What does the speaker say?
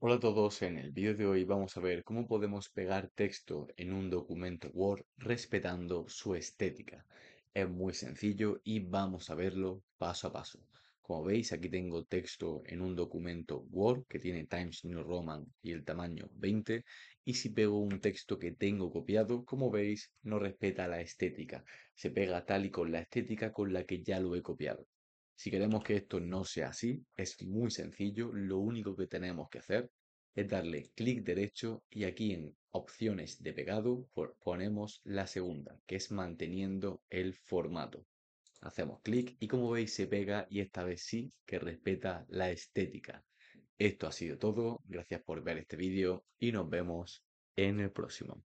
Hola a todos, en el vídeo de hoy vamos a ver cómo podemos pegar texto en un documento Word respetando su estética. Es muy sencillo y vamos a verlo paso a paso. Como veis aquí tengo texto en un documento Word que tiene Times New Roman y el tamaño 20 y si pego un texto que tengo copiado, como veis no respeta la estética, se pega tal y con la estética con la que ya lo he copiado. Si queremos que esto no sea así, es muy sencillo, lo único que tenemos que hacer es darle clic derecho y aquí en opciones de pegado ponemos la segunda, que es manteniendo el formato. Hacemos clic y como veis se pega y esta vez sí que respeta la estética. Esto ha sido todo, gracias por ver este vídeo y nos vemos en el próximo.